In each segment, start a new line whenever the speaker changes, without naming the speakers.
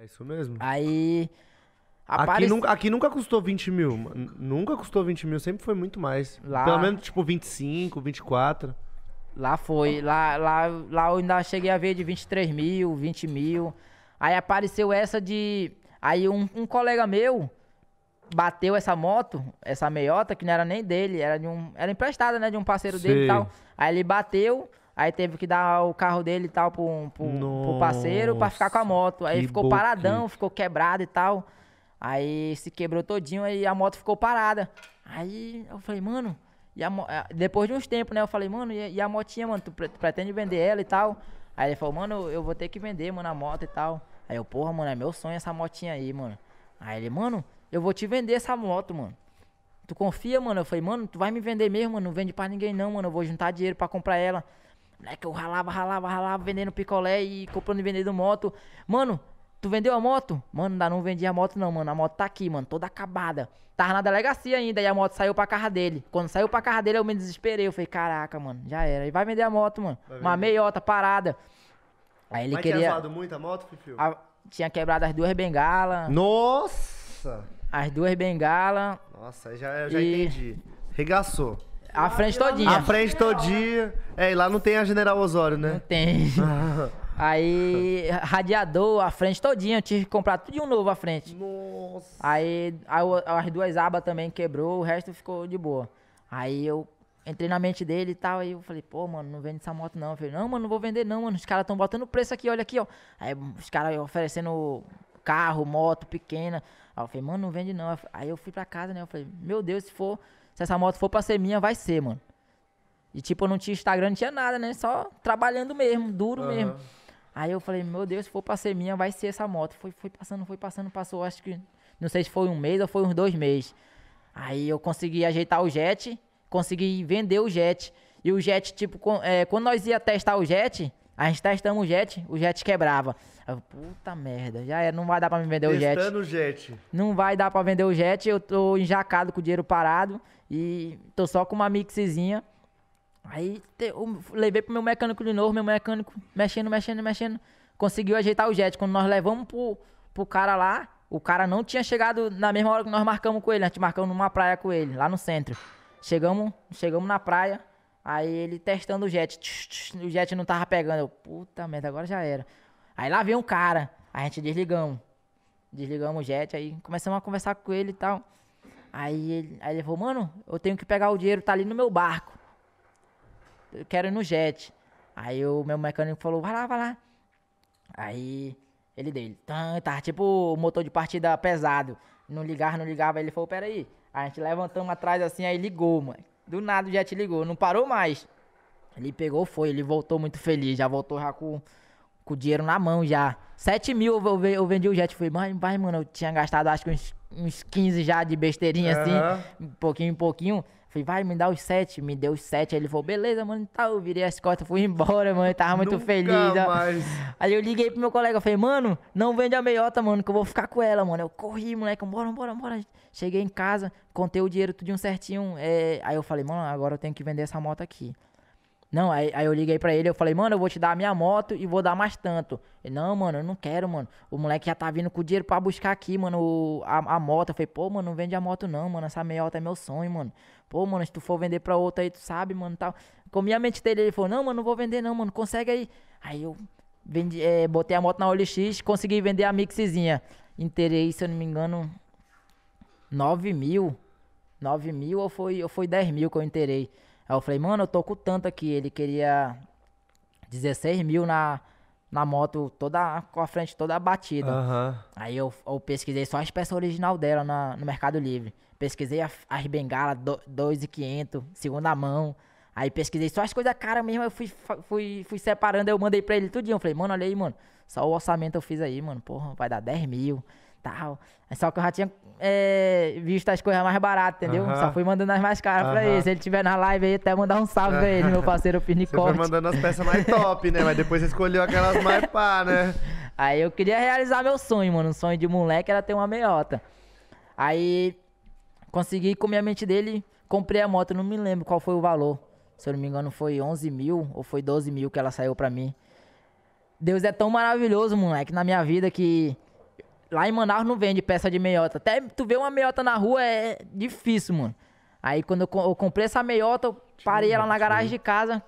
É isso mesmo. Aí. Aqui, nunca, aqui nunca custou 20 mil. mano. Nunca custou 20 mil, sempre foi muito mais. Lá- Pelo menos, tipo, 25, 24. Lá foi, lá, lá, lá eu ainda cheguei a ver de 23 mil, 20 mil. Aí apareceu essa de. Aí um, um colega meu bateu essa moto, essa meiota, que não era nem dele, era de um. Era emprestada, né? De um parceiro dele e tal. Aí ele bateu, Aí teve que dar o carro dele e tal pro, pro, pro parceiro pra ficar com a moto. Aí ficou boqui. paradão, ficou quebrado e tal. Aí se quebrou todinho aí a moto ficou parada. Aí eu falei, mano, e a, depois de uns tempos, né? Eu falei, mano, e, a motinha, mano, tu, tu pretende vender ela e tal? Aí ele falou, mano, eu vou ter que vender, mano, a moto e tal. Aí eu, porra, mano, é meu sonho essa motinha aí, mano. Aí ele, mano, eu vou te vender essa moto, mano. Tu confia, mano? Eu falei, mano, tu vai me vender mesmo, mano. Não vende pra ninguém não, mano. Eu vou juntar dinheiro pra comprar ela. Moleque, né, eu ralava, ralava, ralava, vendendo picolé e comprando e vendendo moto. Mano, tu vendeu a moto? Mano, ainda não vendi a moto não, mano. A moto tá aqui, mano, toda acabada. Tava na delegacia ainda e a moto saiu pra carro dele. Quando saiu pra carro dele, eu me desesperei. Eu falei, caraca, mano, já era. E vai vender a moto, mano. Uma meiota parada.
Aí ele Mas queria... tinha zoado
muito a moto, Fifiu? A... Tinha quebrado as duas bengalas. Nossa! As duas bengalas. Nossa, já, já e... entendi. Regaçou. A frente todinha. A frente todinha. É, e lá não tem a General Osório, né? Não tem. Aí, radiador, a frente todinha, eu tive que comprar tudo de um novo a frente. Nossa. Aí, as duas abas também quebrou, o resto ficou de boa. Aí eu entrei na mente dele e tal, aí eu falei, pô, mano, não vende essa moto não. Eu falei, não, mano, não vou vender não, mano, os caras estão botando preço aqui, olha aqui, ó. Aí os caras oferecendo carro, moto pequena. Aí eu falei, mano, não vende não. Aí eu fui pra casa, né, eu falei, meu Deus, se for se essa moto for pra ser minha, vai ser, mano. E tipo, eu não tinha Instagram, não tinha nada, né? Só trabalhando mesmo, duro uhum. mesmo. Aí eu falei, meu Deus, se for pra ser minha, vai ser essa moto. Foi, foi passando, foi passando, passou, acho que. Não sei se foi um mês ou foi uns dois meses. Aí eu consegui ajeitar o jet, consegui vender o jet. E o jet, tipo, com, é, quando nós ia testar o jet, a gente testamos tá o jet, o jet quebrava. Eu, puta merda, já era, não vai dar pra me vender o jet. Testando o jet. Não vai dar pra vender o jet, eu tô enjacado com o dinheiro parado e tô só com uma mixzinha. Aí eu levei pro meu mecânico de novo, meu mecânico mexendo, mexendo, mexendo. Conseguiu ajeitar o jet. Quando nós levamos pro, pro cara lá, o cara não tinha chegado na mesma hora que nós marcamos com ele. A gente marcamos numa praia com ele, lá no centro. Chegamos, chegamos na praia, Aí ele testando o jet. Tch, tch, o jet não tava pegando. Eu, puta merda, agora já era. Aí lá veio um cara. A gente desligamos. Desligamos o jet. Aí começamos a conversar com ele e tal. Aí ele, aí ele falou, mano, eu tenho que pegar o dinheiro, tá ali no meu barco. Eu quero ir no jet. Aí o meu mecânico falou, vai lá, vai lá. Aí ele dele, Tava tá tipo o motor de partida pesado. Não ligava, não ligava. Aí ele falou, peraí. Aí a gente levantamos atrás assim, aí ligou, mano. Do nada já te ligou, não parou mais. Ele pegou, foi, ele voltou muito feliz, já voltou já com, com o dinheiro na mão já. 7 mil eu, eu, eu vendi o jet, fui, mas, mas mano, eu tinha gastado acho que uns, uns 15 já de besteirinha uhum. assim, um pouquinho em pouquinho. Falei, vai, me dá os sete. Me deu os sete. Aí ele falou, beleza, mano, tá. Eu virei as costas, fui embora, mano. Eu tava muito Nunca feliz. Mais. Aí eu liguei pro meu colega, eu falei, mano, não vende a meiota, mano, que eu vou ficar com ela, mano. Eu corri, moleque, bora, bora, bora. Cheguei em casa, contei o dinheiro tudo certinho. É... Aí eu falei, mano, agora eu tenho que vender essa moto aqui. Não, aí, aí eu liguei pra ele, eu falei, mano, eu vou te dar a minha moto e vou dar mais tanto. Ele, não, mano, eu não quero, mano. O moleque já tá vindo com o dinheiro pra buscar aqui, mano, a, a moto. Eu falei, pô, mano, não vende a moto não, mano. Essa meiota é meu sonho, mano. Pô, mano, se tu for vender pra outra aí, tu sabe, mano, tal. com a mente dele, ele falou, não, mano, não vou vender não, mano, consegue aí. Aí eu vendi, é, botei a moto na OLX, consegui vender a mixzinha. Interei, se eu não me engano, 9 mil. 9 mil ou foi, ou foi 10 mil que eu interei. Aí eu falei, mano, eu tô com tanto aqui. Ele queria 16 mil na, na moto toda com a frente toda batida Uhum. Aí eu, eu, pesquisei só a peças original dela na, no Mercado Livre. Pesquisei a, as bengalas 2,500, segunda mão. Aí pesquisei só as coisas caras mesmo, eu fui, fui, fui separando, eu mandei pra ele tudinho. Eu falei, mano, olha aí, mano, só o orçamento eu fiz aí, mano, porra, vai dar 10 mil tal. É só que eu já tinha é, visto as coisas mais baratas, entendeu? Só fui mandando as mais caras uhum. pra ele. Se ele tiver na live aí, até mandar um salve pra ele, meu parceiro Pinicote. Você foi mandando as peças mais top, né? Mas depois você escolheu aquelas mais pá, né? Aí eu queria realizar meu sonho, mano. O sonho de moleque era ter uma meiota. Aí consegui com a mente dele, comprei a moto, não me lembro qual foi o valor. Se eu não me engano, foi 11 mil ou foi 12 mil que ela saiu pra mim. Deus é tão maravilhoso, moleque, na minha vida que Lá em Manaus não vende peça de meiota. Até tu vê uma meiota na rua é difícil, mano. Aí quando eu, eu comprei essa meiota, eu parei ela na garagem de casa,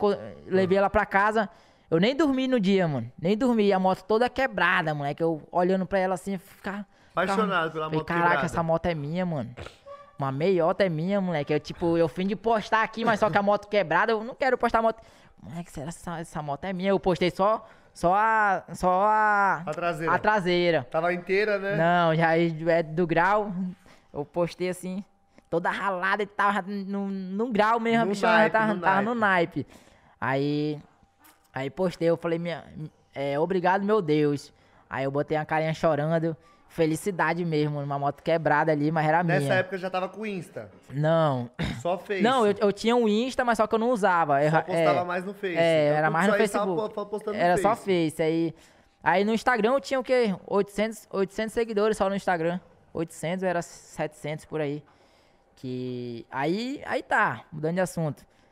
levei ela pra casa. Eu nem dormi no dia, mano. Nem dormi. A moto toda quebrada, moleque. Eu olhando pra ela assim, ficar. Apaixonado pela falei, moto. Caraca, quebrada. essa moto é minha, mano. Uma meiota é minha, moleque. Eu, tipo, eu fim de postar aqui, mas só que a moto quebrada, eu não quero postar a moto. Moleque, será que essa, essa moto é minha? Eu postei só só a. Só a. A traseira. A traseira. Tava tá inteira, né? Não, já é, é do grau. Eu postei assim, toda ralada e tava no, no grau mesmo, no bicho, tava, no, tava naipe. no naipe. Aí. Aí postei, eu falei, minha, é, obrigado, meu Deus. Aí eu botei a carinha chorando. Felicidade mesmo, uma moto quebrada ali, mas era Nessa minha. Nessa época eu já tava com Insta. Não, só Face. Não, eu, eu tinha um Insta, mas só que eu não usava. Só postava é, mais no Face. É, então, era mais no Facebook. Tava, era no só Face. Face. Aí, aí no Instagram eu tinha o quê? 800, 800 seguidores só no Instagram. 800 era 700 por aí. Que aí, aí tá, mudando de assunto.